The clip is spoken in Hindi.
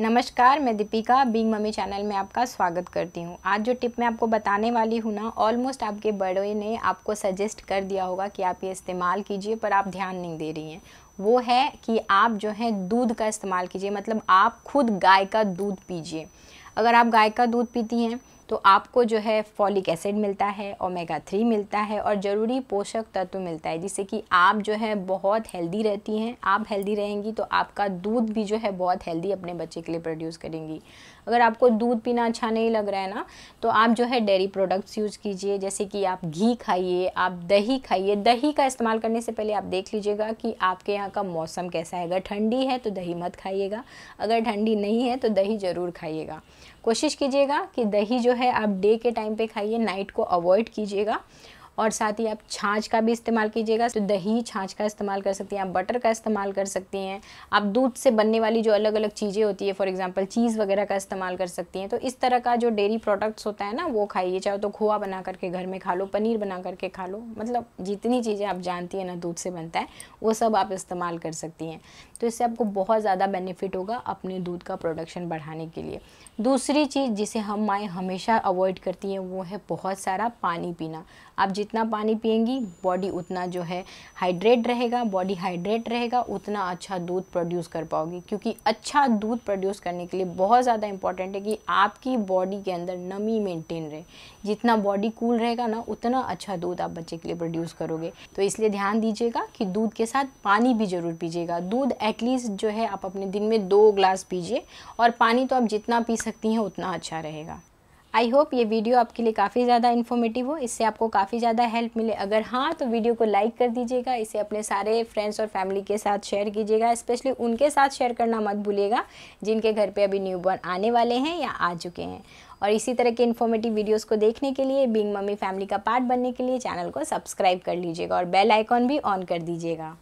नमस्कार मैं दीपिका बिंग मम्मी चैनल में आपका स्वागत करती हूँ आज जो टिप मैं आपको बताने वाली हूँ ना ऑलमोस्ट आपके बड़े ने आपको सजेस्ट कर दिया होगा कि आप ये इस्तेमाल कीजिए पर आप ध्यान नहीं दे रही हैं वो है कि आप जो है दूध का इस्तेमाल कीजिए मतलब आप खुद गाय का दूध पीजिए अगर आप गाय का दूध पीती हैं तो आपको जो है फॉलिक एसिड मिलता है ओमेगा थ्री मिलता है और ज़रूरी पोषक तत्व मिलता है जिससे कि आप जो है बहुत हेल्दी रहती हैं आप हेल्दी रहेंगी तो आपका दूध भी जो है बहुत हेल्दी अपने बच्चे के लिए प्रोड्यूस करेंगी अगर आपको दूध पीना अच्छा नहीं लग रहा है ना तो आप जो है डेयरी प्रोडक्ट्स यूज़ कीजिए जैसे कि आप घी खाइए आप दही खाइए दही का इस्तेमाल करने से पहले आप देख लीजिएगा कि आपके यहाँ का मौसम कैसा है अगर ठंडी है तो दही मत खाइएगा अगर ठंडी नहीं है तो दही ज़रूर खाइएगा कोशिश कीजिएगा कि दही जो है आप डे के टाइम पे खाइए नाइट को अवॉइड कीजिएगा और साथ ही आप छाछ का भी इस्तेमाल कीजिएगा तो दही छाछ का इस्तेमाल कर सकती हैं आप बटर का इस्तेमाल कर सकती हैं आप दूध से बनने वाली जो अलग अलग चीज़ें होती है फॉर एग्जाम्पल चीज़ वगैरह का इस्तेमाल कर सकती हैं तो इस तरह का जो डेयरी प्रोडक्ट्स होता है ना वो खाइए चाहे तो खोआ बना करके घर में खा लो पनीर बना करके खा लो मतलब जितनी चीज़ें आप जानती हैं ना दूध से बनता है वो सब आप इस्तेमाल कर सकती हैं तो इससे आपको बहुत ज़्यादा बेनिफिट होगा अपने दूध का प्रोडक्शन बढ़ाने के लिए दूसरी चीज़ जिसे हम माएँ हमेशा अवॉइड करती हैं वो है बहुत सारा पानी पीना आप जितना पानी पियेंगी बॉडी उतना जो है हाइड्रेट रहेगा बॉडी हाइड्रेट रहेगा उतना अच्छा दूध प्रोड्यूस कर पाओगी क्योंकि अच्छा दूध प्रोड्यूस करने के लिए बहुत ज़्यादा इंपॉर्टेंट है कि आपकी बॉडी के अंदर नमी मेंटेन रहे जितना बॉडी कूल रहेगा ना उतना अच्छा दूध आप बच्चे के लिए प्रोड्यूस करोगे तो इसलिए ध्यान दीजिएगा कि दूध के साथ पानी भी ज़रूर पीजिएगा दूध एटलीस्ट जो है आप अपने दिन में दो ग्लास पीजिए और पानी तो आप जितना पी सकती हैं उतना अच्छा रहेगा आई होप ये वीडियो आपके लिए काफ़ी ज़्यादा इन्फॉर्मेटिव हो इससे आपको काफ़ी ज़्यादा हेल्प मिले अगर हाँ तो वीडियो को लाइक कर दीजिएगा इसे अपने सारे फ्रेंड्स और फैमिली के साथ शेयर कीजिएगा स्पेशली उनके साथ शेयर करना मत भूलिएगा जिनके घर पे अभी न्यूबॉर्न आने वाले हैं या आ चुके हैं और इसी तरह के इन्फॉर्मेटिव वीडियोज़ को देखने के लिए बिंग मम्मी फैमिली का पार्ट बनने के लिए चैनल को सब्सक्राइब कर लीजिएगा और बेल आइकॉन भी ऑन कर दीजिएगा